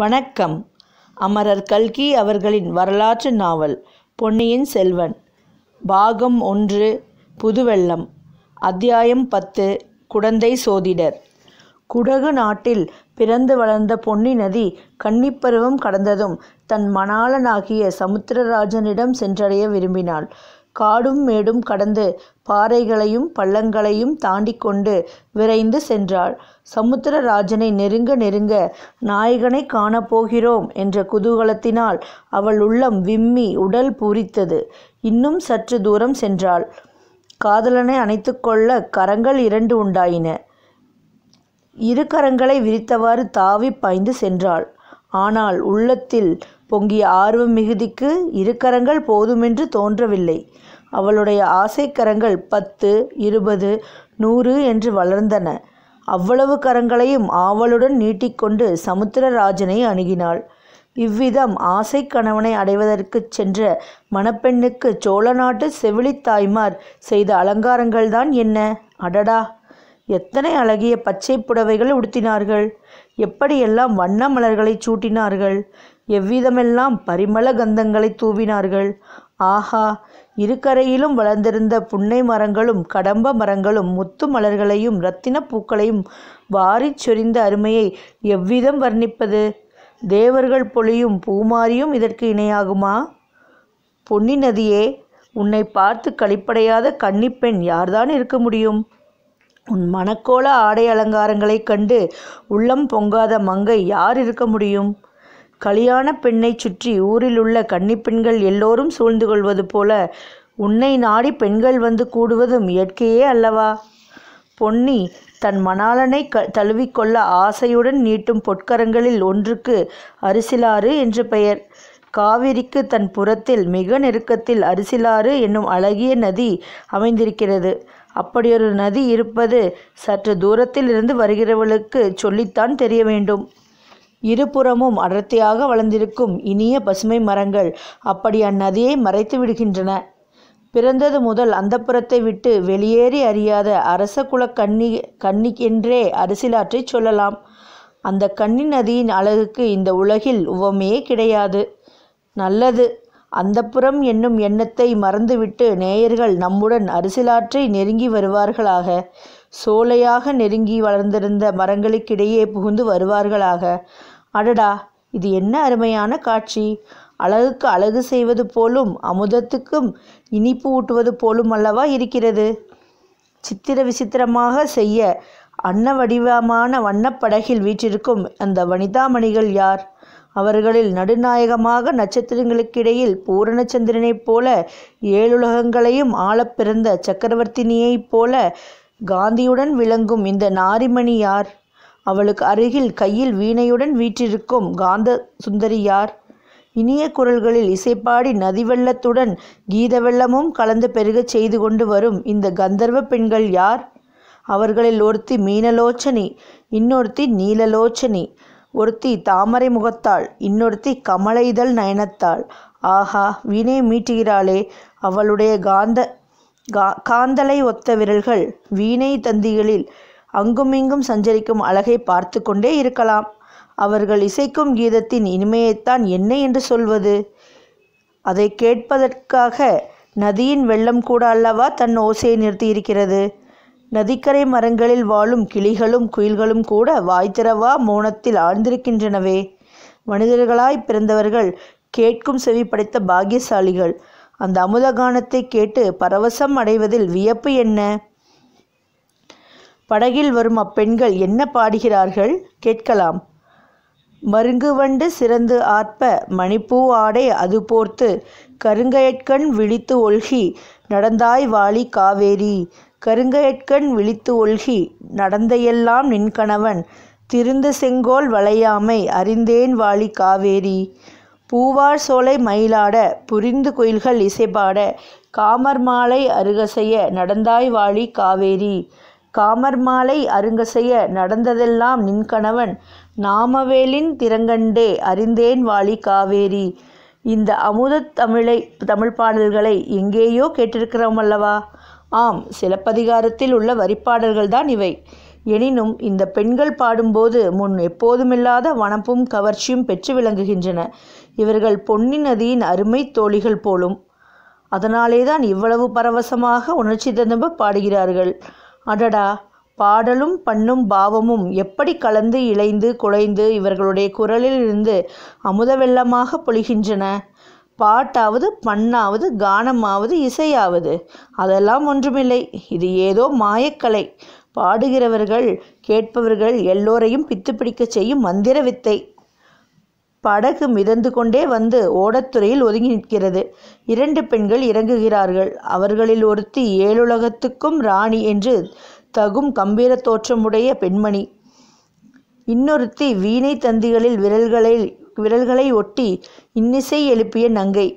வணக்கம் அமரர் கல்கி அவர்களின் வரலாற்று நாவல் பொன்னியின் செல்வன் பாகம் ஒன்று புதுவெள்ளம் அத்தியாயம் பத்து குடந்தை சோதிடர் குடகு நாட்டில் பிறந்து வளர்ந்த பொன்னி நதி கன்னிப்பருவம் கடந்ததும் தன் மணாளனாகிய சமுத்திரராஜனிடம் சென்றடைய விரும்பினாள் காடும் மேடும் கடந்து பாறைகளையும் பள்ளங்களையும் தாண்டி கொண்டு விரைந்து சென்றாள் சமுத்திரராஜனை நெருங்க நெருங்க நாயகனை காணப்போகிறோம் என்ற குதூகலத்தினால் அவள் உள்ளம் விம்மி உடல் பூரித்தது இன்னும் சற்று தூரம் சென்றாள் காதலனை அணைத்துக்கொள்ள கரங்கள் இரண்டு உண்டாயின இரு கரங்களை விரித்தவாறு தாவி பாய்ந்து சென்றாள் ஆனால் உள்ளத்தில் பொங்கிய ஆர்வ மிகுதிக்கு இரு கரங்கள் போதுமென்று தோன்றவில்லை அவளுடைய ஆசைக்கரங்கள் பத்து இருபது நூறு என்று வளர்ந்தன அவ்வளவு கரங்களையும் ஆவலுடன் நீட்டிக்கொண்டு சமுத்திரராஜனை அணுகினாள் இவ்விதம் ஆசை கணவனை அடைவதற்குச் சென்ற மணப்பெண்ணுக்கு சோழ நாட்டு செவிலித்தாய்மார் செய்த அலங்காரங்கள்தான் என்ன அடடா எத்தனை அழகிய பச்சை புடவைகள் உடுத்தினார்கள் எப்படியெல்லாம் வண்ண மலர்களை சூட்டினார்கள் எவ்விதமெல்லாம் பரிமள கந்தங்களை தூவினார்கள் ஆஹா இருக்கரையிலும் வளர்ந்திருந்த புன்னை மரங்களும் கடம்ப மரங்களும் முத்து மலர்களையும் இரத்தின பூக்களையும் வாரிச் சொரிந்த அருமையை எவ்விதம் வர்ணிப்பது தேவர்கள் பொழியும் பூமாரியும் இதற்கு இணையாகுமா பொன்னி நதியே உன்னை பார்த்து கழிப்படையாத கன்னிப்பெண் யார்தான் இருக்க முடியும் உன் மணக்கோள ஆடை அலங்காரங்களைக் கண்டு உள்ளம் பொங்காத மங்கை யார் இருக்க முடியும் கலியான பெண்ணைச் சுற்றி ஊரிலுள்ள கன்னிப்பெண்கள் எல்லோரும் சூழ்ந்து கொள்வது போல உன்னை நாடி பெண்கள் வந்து கூடுவதும் இயற்கையே அல்லவா பொன்னி தன் மணாளனை க தழுவிக்கொள்ள ஆசையுடன் நீட்டும் பொற்கரங்களில் ஒன்றுக்கு அரிசிலாறு என்று பெயர் காவிரிக்கு தன் புறத்தில் மிக நெருக்கத்தில் அரிசிலாறு என்னும் அழகிய நதி அமைந்திருக்கிறது அப்படியொரு நதி இருப்பது சற்று தூரத்தில் இருந்து வருகிறவளுக்கு சொல்லித்தான் தெரிய வேண்டும் இருபுறமும் அடர்த்தியாக வளர்ந்திருக்கும் இனிய பசுமை மரங்கள் அப்படி அந்நதியை மறைத்து விடுகின்றன பிறந்தது முதல் அந்த புறத்தை விட்டு வெளியேறி அறியாத அரச குல கண்ணி கண்ணி என்றே அரசியலாற்றை சொல்லலாம் அந்த கண்ணி நதியின் அழகுக்கு இந்த உலகில் உவமையே கிடையாது நல்லது அந்த புறம் என்னும் எண்ணத்தை மறந்துவிட்டு நேயர்கள் நம்முடன் அரசியலாற்றை நெருங்கி வருவார்களாக சோலையாக நெருங்கி வளர்ந்திருந்த மரங்களுக்கிடையே புகுந்து வருவார்களாக அடடா இது என்ன அருமையான காட்சி அழகுக்கு அழகு செய்வது போலும் அமுதத்துக்கும் இனிப்பு ஊட்டுவது போலும் அல்லவா இருக்கிறது சித்திர விசித்திரமாக செய்ய அன்ன வடிவமான வண்ணப்படகில் வீற்றிருக்கும் அந்த வனிதாமணிகள் யார் அவர்களில் நடுநாயகமாக நட்சத்திரங்களுக்கிடையில் பூரணச்சந்திரனைப் போல ஏழுலகங்களையும் ஆளப் பிறந்த சக்கரவர்த்தினியைப் போல காந்தியுடன் விளங்கும் இந்த நாரிமணி யார் அவளுக்கு அருகில் கையில் வீணையுடன் வீற்றிருக்கும் காந்த சுந்தரி யார் இனிய குரல்களில் இசைப்பாடி நதி வெள்ளத்துடன் கீத வெள்ளமும் கலந்து பெருகச் செய்து கொண்டு வரும் இந்த கந்தர்வ பெண்கள் யார் அவர்களில் ஒருத்தி மீனலோச்சனி இன்னொருத்தி நீலலோச்சனி ஒருத்தி தாமரை முகத்தாள் இன்னொருத்தி கமலைதல் இதழ் நயனத்தாள் ஆஹா வீணை மீட்டுகிறாளே அவளுடைய காந்த கா காந்தலை ஒத்த விரல்கள் வீணை தந்திகளில் அங்குமிங்கும் சஞ்சரிக்கும் அழகை பார்த்து கொண்டே இருக்கலாம் அவர்கள் இசைக்கும் கீதத்தின் இனிமையைத்தான் என்ன என்று சொல்வது அதை கேட்பதற்காக நதியின் வெள்ளம் கூட அல்லவா தன் ஓசையை நிறுத்தியிருக்கிறது நதிக்கரை மரங்களில் வாழும் கிளிகளும் குயில்களும் கூட வாய்த்திரவா மௌனத்தில் ஆழ்ந்திருக்கின்றனவே மனிதர்களாய் பிறந்தவர்கள் கேட்கும் செவி படைத்த பாகியசாலிகள் அந்த அமுதகானத்தை கேட்டு பரவசம் அடைவதில் வியப்பு என்ன படகில் வரும் அப்பெண்கள் என்ன பாடுகிறார்கள் கேட்கலாம் மருங்கு வண்டு சிறந்து ஆற்ப மணிப்பூ ஆடை அது போர்த்து கருங்கயற்கண் விழித்து ஒழ்கி நடந்தாய் வாளி காவேரி கருங்கயற்கண் விழித்து ஒழ்கி நடந்தையெல்லாம் நின்கணவன் திருந்து செங்கோல் வளையாமை அறிந்தேன் வாளி காவேரி பூவார் சோலை மயிலாட புரிந்து குயில்கள் இசைப்பாட காமர் மாலை அருகசெய்ய நடந்தாய் வாழி காவேரி காமர் மாலை அருங்கசெய்ய நடந்ததெல்லாம் நின் கணவன் நாமவேலின் திறங்கண்டே அறிந்தேன் வாழி காவேரி இந்த அமுதத் தமிழை தமிழ் பாடல்களை எங்கேயோ கேட்டிருக்கிறோம் அல்லவா ஆம் சிலப்பதிகாரத்தில் உள்ள வரிப்பாடல்கள் தான் இவை எனினும் இந்த பெண்கள் பாடும்போது முன் எப்போதுமில்லாத வனப்பும் கவர்ச்சியும் பெற்று விளங்குகின்றன இவர்கள் பொன்னி நதியின் அருமை தோழிகள் போலும் அதனாலேதான் இவ்வளவு பரவசமாக உணர்ச்சி திரும்ப பாடுகிறார்கள் அடடா பாடலும் பண்ணும் பாவமும் எப்படி கலந்து இழைந்து குலைந்து இவர்களுடைய குரலில் இருந்து அமுத வெள்ளமாக பொழிகின்றன பாட்டாவது பண்ணாவது கானமாவது இசையாவது அதெல்லாம் ஒன்றுமில்லை இது ஏதோ மாயக்கலை பாடுகிறவர்கள் கேட்பவர்கள் எல்லோரையும் பித்து பிடிக்க செய்யும் மந்திர வித்தை படகு மிதந்து கொண்டே வந்து ஓடத்துறையில் ஒதுங்கி நிற்கிறது இரண்டு பெண்கள் இறங்குகிறார்கள் அவர்களில் ஒருத்தி ஏழுலகத்துக்கும் ராணி என்று தகும் கம்பீர தோற்றமுடைய பெண்மணி இன்னொருத்தி வீணை தந்திகளில் விரல்களை விரல்களை ஒட்டி இன்னிசை எழுப்பிய நங்கை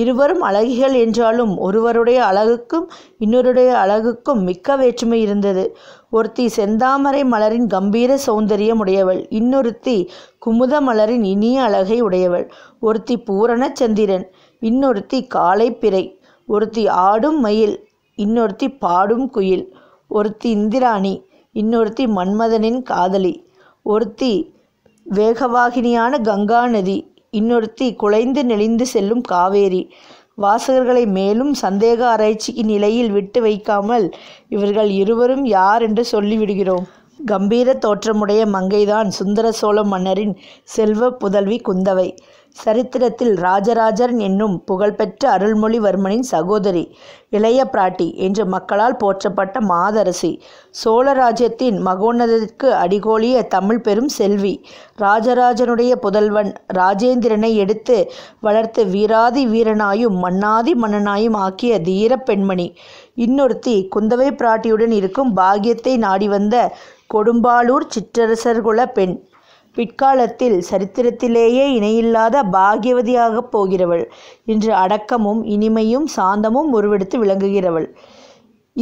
இருவரும் அழகிகள் என்றாலும் ஒருவருடைய அழகுக்கும் இன்னொருடைய அழகுக்கும் மிக்க வேற்றுமை இருந்தது ஒருத்தி செந்தாமரை மலரின் கம்பீர சௌந்தரியம் உடையவள் இன்னொருத்தி குமுத மலரின் இனிய அழகை உடையவள் ஒருத்தி பூரண சந்திரன் இன்னொருத்தி காலைப்பிறை பிறை ஒருத்தி ஆடும் மயில் இன்னொருத்தி பாடும் குயில் ஒருத்தி இந்திராணி இன்னொருத்தி மன்மதனின் காதலி ஒருத்தி வேகவாகினியான கங்கா நதி இன்னொருத்தி குலைந்து நெளிந்து செல்லும் காவேரி வாசகர்களை மேலும் சந்தேக ஆராய்ச்சிக்கு நிலையில் விட்டு வைக்காமல் இவர்கள் இருவரும் யார் என்று சொல்லிவிடுகிறோம் கம்பீர தோற்றமுடைய மங்கைதான் சுந்தர சோழ மன்னரின் செல்வ புதல்வி குந்தவை சரித்திரத்தில் ராஜராஜன் என்னும் புகழ்பெற்ற அருள்மொழிவர்மனின் சகோதரி இளைய பிராட்டி என்று மக்களால் போற்றப்பட்ட மாதரசி சோழ ராஜ்யத்தின் அடிகோலிய தமிழ் பெரும் செல்வி ராஜராஜனுடைய புதல்வன் ராஜேந்திரனை எடுத்து வளர்த்து வீராதி வீரனாயும் மன்னாதி மன்னனாயும் ஆக்கிய தீர பெண்மணி இன்னொருத்தி குந்தவை பிராட்டியுடன் இருக்கும் பாகியத்தை நாடி வந்த கொடும்பாளூர் சிற்றரசர்குல பெண் பிற்காலத்தில் சரித்திரத்திலேயே இணையில்லாத பாகியவதியாகப் போகிறவள் இன்று அடக்கமும் இனிமையும் சாந்தமும் உருவெடுத்து விளங்குகிறவள்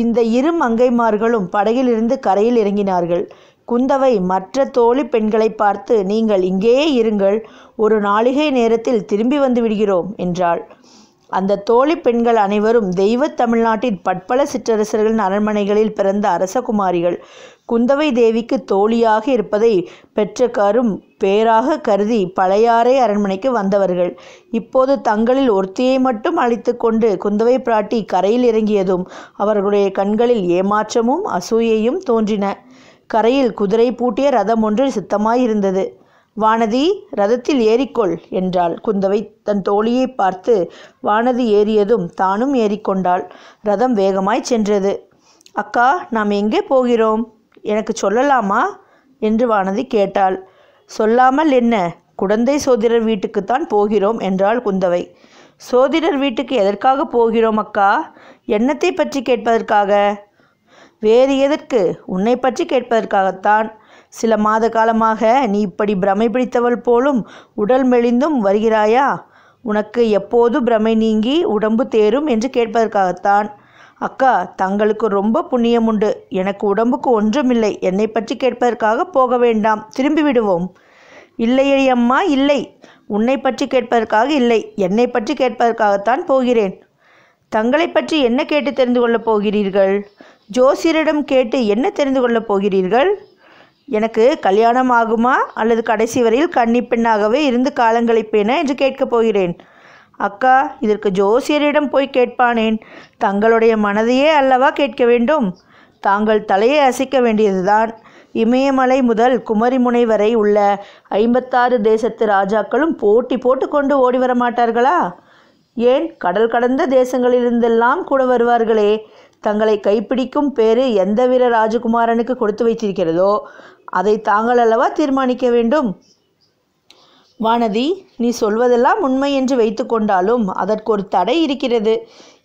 இந்த இரு மங்கைமார்களும் படகிலிருந்து கரையில் இறங்கினார்கள் குந்தவை மற்ற தோழி பெண்களை பார்த்து நீங்கள் இங்கேயே இருங்கள் ஒரு நாளிகை நேரத்தில் திரும்பி வந்து விடுகிறோம் என்றாள் அந்த தோழி பெண்கள் அனைவரும் தெய்வ தமிழ்நாட்டின் பட்பல சிற்றரசர்களின் அரண்மனைகளில் பிறந்த அரசகுமாரிகள் குந்தவை தேவிக்கு தோழியாக இருப்பதை பெற்ற கரும் பேராக கருதி பழையாறை அரண்மனைக்கு வந்தவர்கள் இப்போது தங்களில் ஒருத்தியை மட்டும் அழித்து கொண்டு குந்தவை பிராட்டி கரையில் இறங்கியதும் அவர்களுடைய கண்களில் ஏமாற்றமும் அசூயையும் தோன்றின கரையில் குதிரை பூட்டிய ரதம் ஒன்று சித்தமாயிருந்தது வானதி ரதத்தில் ஏறிக்கொள் என்றாள் குந்தவை தன் தோழியை பார்த்து வானதி ஏறியதும் தானும் ஏறிக்கொண்டாள் ரதம் வேகமாய் சென்றது அக்கா நாம் எங்கே போகிறோம் எனக்கு சொல்லலாமா என்று வானதி கேட்டாள் சொல்லாமல் என்ன குடந்தை சோதிடர் வீட்டுக்குத்தான் போகிறோம் என்றாள் குந்தவை சோதிடர் வீட்டுக்கு எதற்காக போகிறோம் அக்கா என்னத்தை பற்றி கேட்பதற்காக வேறு எதற்கு உன்னை பற்றி கேட்பதற்காகத்தான் சில மாத காலமாக நீ இப்படி பிரமை பிடித்தவள் போலும் உடல் மெலிந்தும் வருகிறாயா உனக்கு எப்போது பிரமை நீங்கி உடம்பு தேரும் என்று கேட்பதற்காகத்தான் அக்கா தங்களுக்கு ரொம்ப புண்ணியம் உண்டு எனக்கு உடம்புக்கு ஒன்றுமில்லை என்னை பற்றி கேட்பதற்காக போக வேண்டாம் திரும்பி விடுவோம் இல்லையே அம்மா இல்லை உன்னை பற்றி கேட்பதற்காக இல்லை என்னை பற்றி கேட்பதற்காகத்தான் போகிறேன் தங்களை பற்றி என்ன கேட்டு தெரிந்து கொள்ளப் போகிறீர்கள் ஜோசியரிடம் கேட்டு என்ன தெரிந்து கொள்ளப் போகிறீர்கள் எனக்கு கல்யாணம் ஆகுமா அல்லது கடைசி வரையில் கன்னி பெண்ணாகவே இருந்து காலங்களைப்பேனா என்று கேட்கப் போகிறேன் அக்கா இதற்கு ஜோசியரிடம் போய் கேட்பானேன் தங்களுடைய மனதையே அல்லவா கேட்க வேண்டும் தாங்கள் தலையை அசைக்க வேண்டியதுதான் இமயமலை முதல் குமரிமுனை வரை உள்ள ஐம்பத்தாறு தேசத்து ராஜாக்களும் போட்டி போட்டு கொண்டு ஓடி வர மாட்டார்களா ஏன் கடல் கடந்த தேசங்களிலிருந்தெல்லாம் கூட வருவார்களே தங்களை கைப்பிடிக்கும் பேரு எந்த வீர ராஜகுமாரனுக்கு கொடுத்து வைத்திருக்கிறதோ அதை தாங்கள் அல்லவா தீர்மானிக்க வேண்டும் வானதி நீ சொல்வதெல்லாம் உண்மை என்று வைத்து கொண்டாலும் அதற்கு ஒரு தடை இருக்கிறது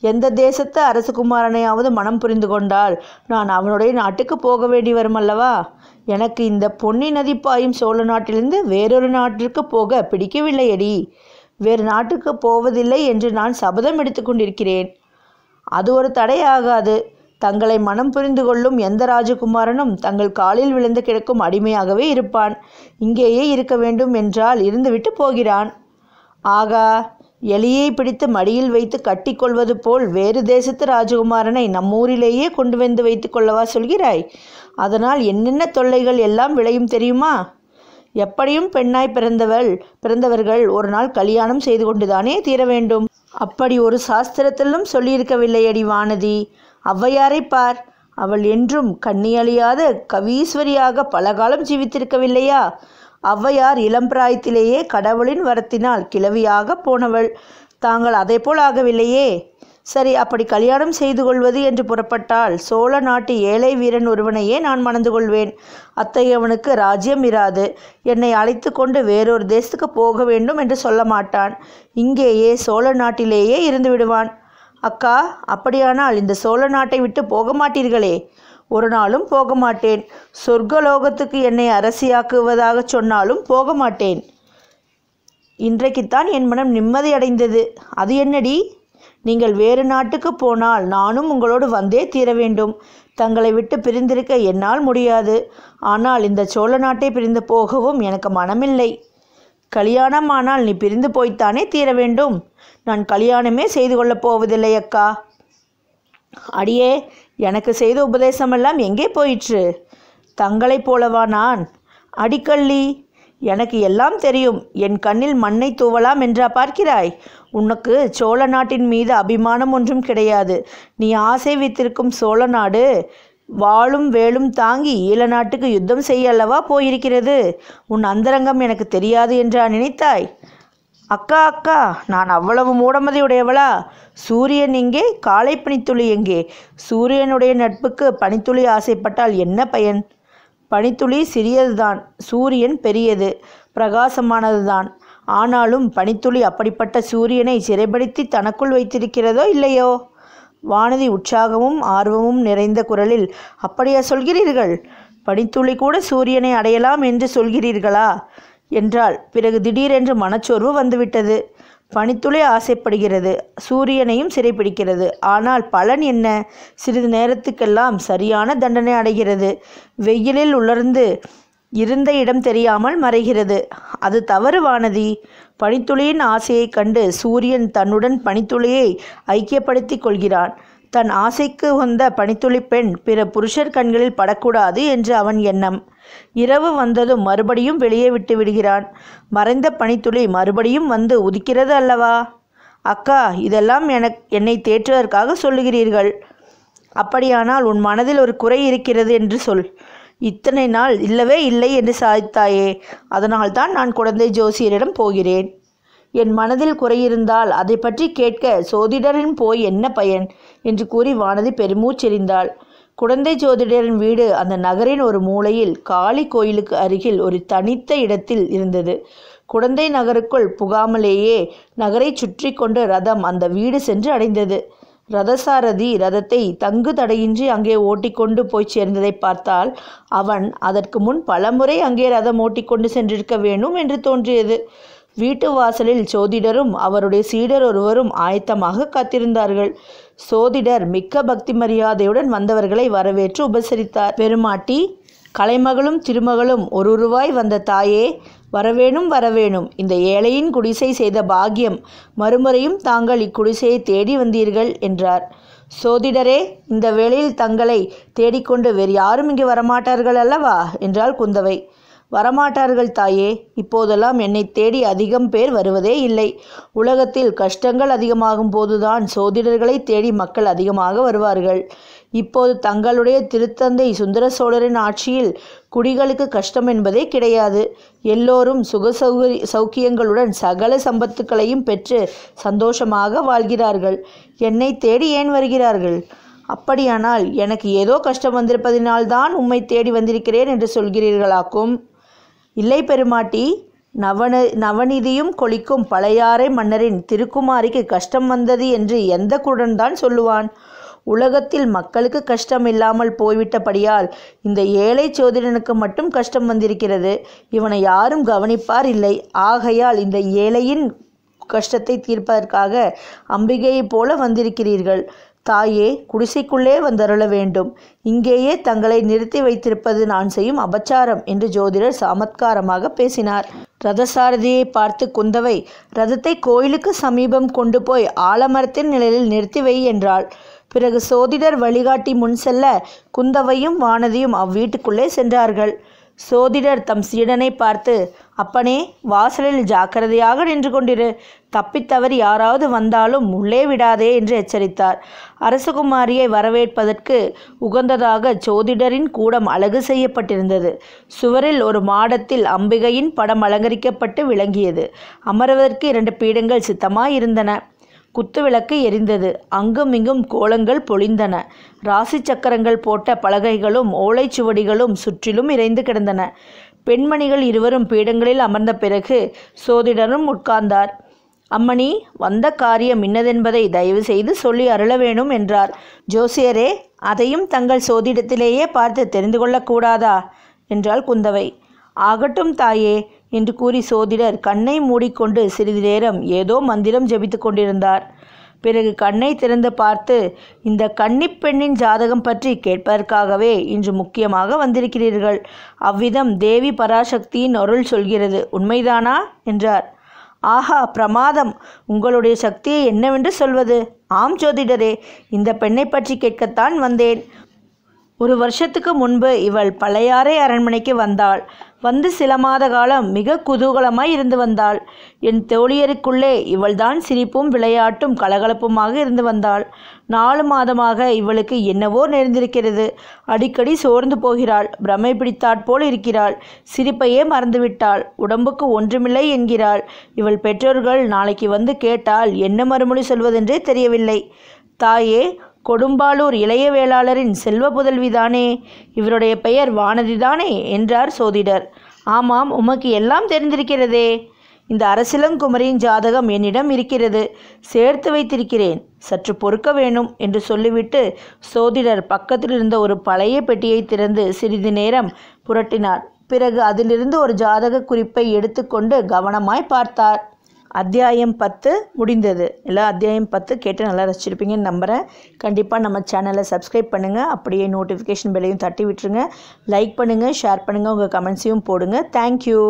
எந்த தேசத்து அரசகுமாரனையாவது மனம் புரிந்து கொண்டால் நான் அவனுடைய நாட்டுக்கு போக வேண்டி வரும் அல்லவா எனக்கு இந்த பொன்னி நதி பாயும் சோழ நாட்டிலிருந்து வேறொரு நாட்டிற்கு போக பிடிக்கவில்லையடி வேறு நாட்டுக்கு போவதில்லை என்று நான் சபதம் எடுத்துக்கொண்டிருக்கிறேன் அது ஒரு தடையாகாது தங்களை மனம் புரிந்து கொள்ளும் எந்த ராஜகுமாரனும் தங்கள் காலில் விழுந்து கிடக்கும் அடிமையாகவே இருப்பான் இங்கேயே இருக்க வேண்டும் என்றால் இருந்துவிட்டு போகிறான் ஆகா எலியை பிடித்து மடியில் வைத்து கட்டிக்கொள்வது போல் வேறு தேசத்து ராஜகுமாரனை நம்மூரிலேயே கொண்டு வந்து வைத்து கொள்ளவா சொல்கிறாய் அதனால் என்னென்ன தொல்லைகள் எல்லாம் விளையும் தெரியுமா எப்படியும் பெண்ணாய் பிறந்தவள் பிறந்தவர்கள் ஒரு நாள் கல்யாணம் செய்து கொண்டுதானே தீர வேண்டும் அப்படி ஒரு சாஸ்திரத்திலும் சொல்லியிருக்கவில்லையடி வானதி அவ்வையாரை பார் அவள் என்றும் கண்ணியழியாத கவீஸ்வரியாக பல காலம் ஜீவித்திருக்கவில்லையா இளம் இளம்பிராயத்திலேயே கடவுளின் வரத்தினால் கிளவியாக போனவள் தாங்கள் அதை போல் ஆகவில்லையே சரி அப்படி கல்யாணம் செய்து கொள்வது என்று புறப்பட்டால் சோழ நாட்டு ஏழை வீரன் ஒருவனையே நான் மணந்து கொள்வேன் அத்தகையவனுக்கு ராஜ்யம் இராது என்னை அழைத்து கொண்டு வேறொரு தேசத்துக்கு போக வேண்டும் என்று சொல்ல மாட்டான் இங்கேயே சோழ நாட்டிலேயே இருந்து விடுவான் அக்கா அப்படியானால் இந்த சோழ நாட்டை விட்டு போக மாட்டீர்களே ஒரு நாளும் போக மாட்டேன் சொர்க்கலோகத்துக்கு என்னை அரசியாக்குவதாக சொன்னாலும் போக மாட்டேன் இன்றைக்குத்தான் என் மனம் நிம்மதியடைந்தது அது என்னடி நீங்கள் வேறு நாட்டுக்கு போனால் நானும் உங்களோடு வந்தே தீர வேண்டும் தங்களை விட்டு பிரிந்திருக்க என்னால் முடியாது ஆனால் இந்த சோழ நாட்டை பிரிந்து போகவும் எனக்கு மனமில்லை கல்யாணமானால் நீ பிரிந்து போய்த்தானே தீர வேண்டும் நான் கல்யாணமே செய்து கொள்ளப் போவதில்லை அக்கா அடியே எனக்கு செய்த உபதேசமெல்லாம் எங்கே போயிற்று தங்களைப் போலவா நான் அடிக்கள்ளி எனக்கு எல்லாம் தெரியும் என் கண்ணில் மண்ணை தூவலாம் என்றா பார்க்கிறாய் உனக்கு சோழ நாட்டின் மீது அபிமானம் ஒன்றும் கிடையாது நீ ஆசை வைத்திருக்கும் சோழ நாடு வாளும் வேலும் தாங்கி ஈழ நாட்டுக்கு யுத்தம் செய்ய அல்லவா போயிருக்கிறது உன் அந்தரங்கம் எனக்கு தெரியாது என்றா நினைத்தாய் அக்கா அக்கா நான் அவ்வளவு மூடமதியுடையவளா சூரியன் இங்கே காலை பனித்துளி எங்கே சூரியனுடைய நட்புக்கு பனித்துளி ஆசைப்பட்டால் என்ன பயன் பனித்துளி சிறியதுதான் சூரியன் பெரியது பிரகாசமானதுதான் ஆனாலும் பனித்துளி அப்படிப்பட்ட சூரியனை சிறைப்படுத்தி தனக்குள் வைத்திருக்கிறதோ இல்லையோ வானதி உற்சாகமும் ஆர்வமும் நிறைந்த குரலில் அப்படியா சொல்கிறீர்கள் பனித்துளி கூட சூரியனை அடையலாம் என்று சொல்கிறீர்களா என்றால் பிறகு திடீரென்று மனச்சோர்வு வந்துவிட்டது பனித்துளி ஆசைப்படுகிறது சூரியனையும் சிறைப்பிடிக்கிறது ஆனால் பலன் என்ன சிறிது நேரத்துக்கெல்லாம் சரியான தண்டனை அடைகிறது வெயிலில் உலர்ந்து இருந்த இடம் தெரியாமல் மறைகிறது அது தவறு வானதி பனித்துளியின் ஆசையைக் கண்டு சூரியன் தன்னுடன் பனித்துளியை ஐக்கியப்படுத்திக் கொள்கிறான் தன் ஆசைக்கு வந்த பனித்துளி பெண் பிற புருஷர் கண்களில் படக்கூடாது என்று அவன் எண்ணம் இரவு வந்ததும் மறுபடியும் வெளியே விட்டு விடுகிறான் மறைந்த பனித்துளி மறுபடியும் வந்து உதிக்கிறது அல்லவா அக்கா இதெல்லாம் எனக் என்னை தேற்றுவதற்காக சொல்லுகிறீர்கள் அப்படியானால் உன் மனதில் ஒரு குறை இருக்கிறது என்று சொல் இத்தனை நாள் இல்லவே இல்லை என்று சாதித்தாயே அதனால்தான் நான் குழந்தை ஜோசியரிடம் போகிறேன் என் மனதில் குறையிருந்தால் அதை பற்றி கேட்க சோதிடரின் போய் என்ன பயன் என்று கூறி வானதி பெருமூச்செறிந்தாள் குழந்தை ஜோதிடரின் வீடு அந்த நகரின் ஒரு மூலையில் காளி கோயிலுக்கு அருகில் ஒரு தனித்த இடத்தில் இருந்தது குழந்தை நகருக்குள் புகாமலேயே நகரை சுற்றி கொண்டு ரதம் அந்த வீடு சென்று அடைந்தது ரதசாரதி ரதத்தை தங்கு தடையின்றி அங்கே ஓட்டிக்கொண்டு போய் சேர்ந்ததை பார்த்தால் அவன் அதற்கு முன் பலமுறை அங்கே ரதம் ஓட்டிக்கொண்டு சென்றிருக்க வேணும் என்று தோன்றியது வீட்டு வாசலில் சோதிடரும் அவருடைய சீடர் ஒருவரும் ஆயத்தமாக காத்திருந்தார்கள் சோதிடர் மிக்க பக்தி மரியாதையுடன் வந்தவர்களை வரவேற்று உபசரித்தார் பெருமாட்டி கலைமகளும் திருமகளும் ஒரு உருவாய் வந்த தாயே வரவேணும் வரவேணும் இந்த ஏழையின் குடிசை செய்த பாக்கியம் மறுமுறையும் தாங்கள் இக்குடிசையை தேடி வந்தீர்கள் என்றார் சோதிடரே இந்த வேளையில் தங்களை தேடிக்கொண்டு வேறு யாரும் இங்கு வரமாட்டார்கள் அல்லவா என்றாள் குந்தவை வரமாட்டார்கள் தாயே இப்போதெல்லாம் என்னை தேடி அதிகம் பேர் வருவதே இல்லை உலகத்தில் கஷ்டங்கள் அதிகமாகும் போதுதான் சோதிடர்களை தேடி மக்கள் அதிகமாக வருவார்கள் இப்போது தங்களுடைய திருத்தந்தை சுந்தர சோழரின் ஆட்சியில் குடிகளுக்கு கஷ்டம் என்பதே கிடையாது எல்லோரும் சுக சௌக்கியங்களுடன் சகல சம்பத்துக்களையும் பெற்று சந்தோஷமாக வாழ்கிறார்கள் என்னை தேடி ஏன் வருகிறார்கள் அப்படியானால் எனக்கு ஏதோ கஷ்டம் வந்திருப்பதினால்தான் உம்மை தேடி வந்திருக்கிறேன் என்று சொல்கிறீர்களாக்கும் இல்லை பெருமாட்டி நவன நவநிதியும் கொளிக்கும் பழையாறை மன்னரின் திருக்குமாரிக்கு கஷ்டம் வந்தது என்று எந்த குடன் தான் சொல்லுவான் உலகத்தில் மக்களுக்கு கஷ்டம் இல்லாமல் போய்விட்டபடியால் இந்த ஏழை சோதிடனுக்கு மட்டும் கஷ்டம் வந்திருக்கிறது இவனை யாரும் கவனிப்பார் இல்லை ஆகையால் இந்த ஏழையின் கஷ்டத்தை தீர்ப்பதற்காக அம்பிகையைப் போல வந்திருக்கிறீர்கள் தாயே குடிசைக்குள்ளே வந்தருள வேண்டும் இங்கேயே தங்களை நிறுத்தி வைத்திருப்பது நான் செய்யும் அபச்சாரம் என்று ஜோதிடர் சமத்காரமாக பேசினார் ரதசாரதியை பார்த்து குந்தவை ரதத்தை கோயிலுக்கு சமீபம் கொண்டு போய் ஆலமரத்தின் நிலையில் நிறுத்தி வை என்றாள் பிறகு சோதிடர் வழிகாட்டி முன் செல்ல குந்தவையும் வானதியும் அவ்வீட்டுக்குள்ளே சென்றார்கள் சோதிடர் தம் சீடனை பார்த்து அப்பனே வாசலில் ஜாக்கிரதையாக நின்று கொண்டிரு தப்பித்தவர் யாராவது வந்தாலும் உள்ளே விடாதே என்று எச்சரித்தார் அரசகுமாரியை வரவேற்பதற்கு உகந்ததாக சோதிடரின் கூடம் அழகு செய்யப்பட்டிருந்தது சுவரில் ஒரு மாடத்தில் அம்பிகையின் படம் அலங்கரிக்கப்பட்டு விளங்கியது அமர்வதற்கு இரண்டு பீடங்கள் சித்தமாயிருந்தன குத்துவிளக்கு எரிந்தது அங்குமிங்கும் கோலங்கள் பொழிந்தன ராசி சக்கரங்கள் போட்ட பலகைகளும் ஓலைச்சுவடிகளும் சுற்றிலும் இறைந்து கிடந்தன பெண்மணிகள் இருவரும் பீடங்களில் அமர்ந்த பிறகு சோதிடரும் உட்கார்ந்தார் அம்மணி வந்த காரியம் இன்னதென்பதை தயவு செய்து சொல்லி அருள வேணும் என்றார் ஜோசியரே அதையும் தங்கள் சோதிடத்திலேயே பார்த்து தெரிந்து கொள்ளக்கூடாதா என்றாள் குந்தவை ஆகட்டும் தாயே என்று கூறி சோதிடர் கண்ணை மூடிக்கொண்டு சிறிது நேரம் ஏதோ மந்திரம் ஜபித்து கொண்டிருந்தார் பிறகு கண்ணை திறந்து பார்த்து இந்த பெண்ணின் ஜாதகம் பற்றி கேட்பதற்காகவே இன்று முக்கியமாக வந்திருக்கிறீர்கள் அவ்விதம் தேவி பராசக்தியின் அருள் சொல்கிறது உண்மைதானா என்றார் ஆஹா பிரமாதம் உங்களுடைய சக்தியை என்னவென்று சொல்வது ஆம் ஜோதிடரே இந்த பெண்ணை பற்றி கேட்கத்தான் வந்தேன் ஒரு வருஷத்துக்கு முன்பு இவள் பழையாறை அரண்மனைக்கு வந்தாள் வந்து சில மாத காலம் மிக குதூகலமாய் இருந்து வந்தாள் என் தோழியருக்குள்ளே இவள்தான் சிரிப்பும் விளையாட்டும் கலகலப்புமாக இருந்து வந்தாள் நாலு மாதமாக இவளுக்கு என்னவோ நேர்ந்திருக்கிறது அடிக்கடி சோர்ந்து போகிறாள் பிரமை பிடித்தாற்போல் இருக்கிறாள் சிரிப்பையே மறந்துவிட்டாள் உடம்புக்கு ஒன்றுமில்லை என்கிறாள் இவள் பெற்றோர்கள் நாளைக்கு வந்து கேட்டால் என்ன மறுமொழி சொல்வதென்றே தெரியவில்லை தாயே கொடும்பாலூர் இளைய வேளாளரின் செல்வ புதல்விதானே இவருடைய பெயர் வானதிதானே என்றார் சோதிடர் ஆமாம் உமக்கு எல்லாம் தெரிந்திருக்கிறதே இந்த அரசிலங்குமரியின் ஜாதகம் என்னிடம் இருக்கிறது சேர்த்து வைத்திருக்கிறேன் சற்று பொறுக்க வேணும் என்று சொல்லிவிட்டு சோதிடர் பக்கத்தில் இருந்த ஒரு பழைய பெட்டியை திறந்து சிறிது நேரம் புரட்டினார் பிறகு அதிலிருந்து ஒரு ஜாதக குறிப்பை எடுத்துக்கொண்டு கவனமாய் பார்த்தார் அத்தியாயம் பத்து முடிந்தது எல்லாம் அத்தியாயம் பத்து கேட்டு நல்லா ரசிச்சிருப்பீங்கன்னு நம்புகிறேன் கண்டிப்பாக நம்ம சேனலை சப்ஸ்கிரைப் பண்ணுங்கள் அப்படியே நோட்டிஃபிகேஷன் பெல்லையும் தட்டி விட்டுருங்க லைக் பண்ணுங்கள் ஷேர் பண்ணுங்கள் உங்கள் கமெண்ட்ஸையும் போடுங்க தேங்க்யூ